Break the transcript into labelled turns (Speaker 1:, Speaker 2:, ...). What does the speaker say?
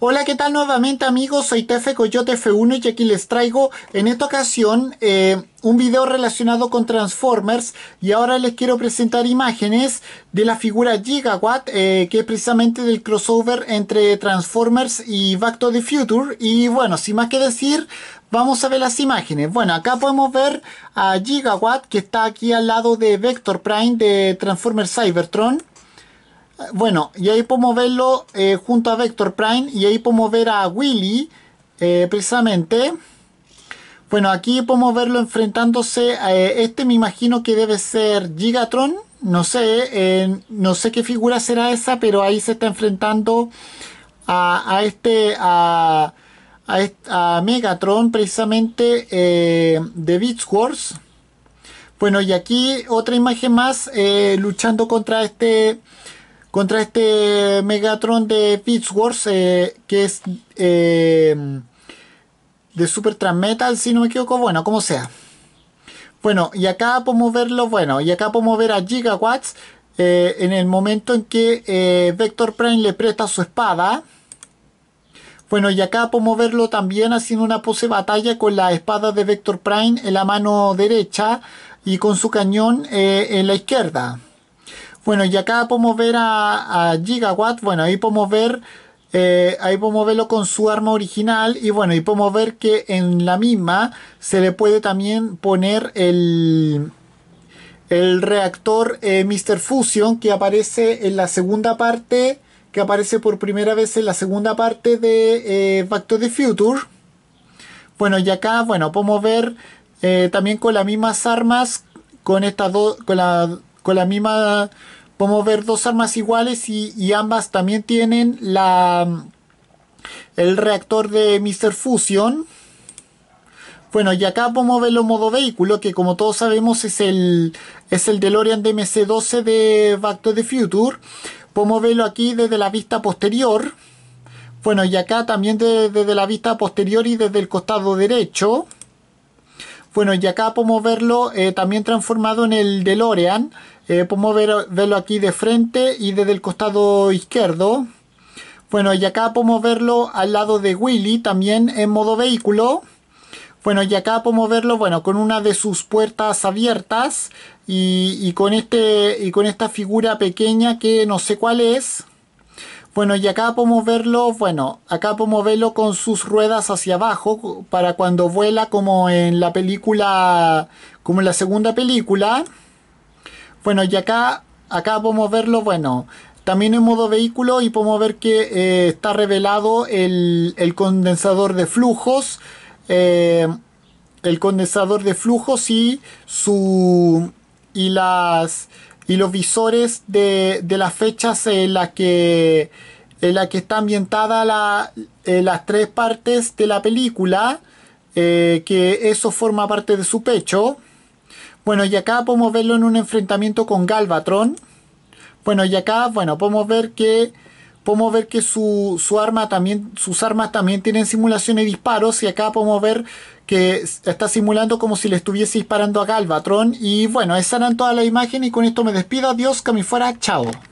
Speaker 1: Hola, ¿qué tal nuevamente amigos? Soy Tefe Coyote F1 y aquí les traigo en esta ocasión eh, un video relacionado con Transformers y ahora les quiero presentar imágenes de la figura Gigawatt eh, que es precisamente del crossover entre Transformers y Back to the Future y bueno, sin más que decir vamos a ver las imágenes. Bueno, acá podemos ver a Gigawatt que está aquí al lado de Vector Prime de Transformers Cybertron bueno, y ahí podemos verlo eh, junto a Vector Prime y ahí podemos ver a Willy eh, precisamente. Bueno, aquí podemos verlo enfrentándose a eh, este, me imagino que debe ser Gigatron, no sé, no sé qué figura será esa, pero ahí se está enfrentando a, este, a, Megatron precisamente de Beach Wars. Bueno, y aquí otra imagen más luchando contra este contra este Megatron de Pittsburgh eh, que es eh, de Super Transmetal, si no me equivoco, bueno, como sea. Bueno, y acá podemos verlo, bueno, y acá podemos ver a Gigawatts eh, en el momento en que eh, Vector Prime le presta su espada. Bueno, y acá podemos verlo también haciendo una pose batalla con la espada de Vector Prime en la mano derecha y con su cañón en la izquierda. Bueno, y acá podemos ver a, Gigawatt, bueno, ahí podemos ver... Eh, ahí podemos verlo con su arma original y bueno, y podemos ver que en la misma se le puede también poner el, el reactor eh, Mr. Fusion que aparece en la segunda parte, que aparece por primera vez en la segunda parte de eh, Back to the Future. Bueno, y acá, bueno, podemos ver eh, también con las mismas armas, con estas dos, con la con la misma podemos ver dos armas iguales y, ambas también tienen la el reactor de Mr. Fusion bueno y acá podemos verlo en modo vehículo que como todos sabemos es el es el DeLorean DMC-12 de Back to the Future podemos verlo aquí desde la vista posterior bueno y acá también desde la vista posterior y desde el costado derecho bueno, y acá podemos verlo eh, también transformado en el DeLorean. Eh, podemos verlo aquí de frente y desde el costado izquierdo. Bueno, y acá podemos verlo al lado de Willy, también en modo vehículo. Bueno, y acá podemos verlo, bueno, con una de sus puertas abiertas y, y con, este, y con esta figura pequeña que no sé cuál es. Bueno, y acá podemos verlo, bueno, acá podemos verlo con sus ruedas hacia abajo para cuando vuela como en la película, como en la segunda película. Bueno, y acá, acá podemos verlo, bueno, también en modo vehículo y podemos ver que eh, está revelado el, condensador de flujos. Eh, el condensador de flujos y su y las y los visores de, las fechas en las que en la que está ambientada la, eh, las tres partes de la película, eh, que eso forma parte de su pecho. Bueno, y acá podemos verlo en un enfrentamiento con Galvatron. Bueno, y acá, bueno, podemos ver que podemos ver que su, arma también, sus armas también tienen simulación de disparos y acá podemos ver que está simulando como si le estuviese disparando a Galvatron. Y bueno, esa era toda la imagen. y con esto me despido. Adiós, que me fuera, chao.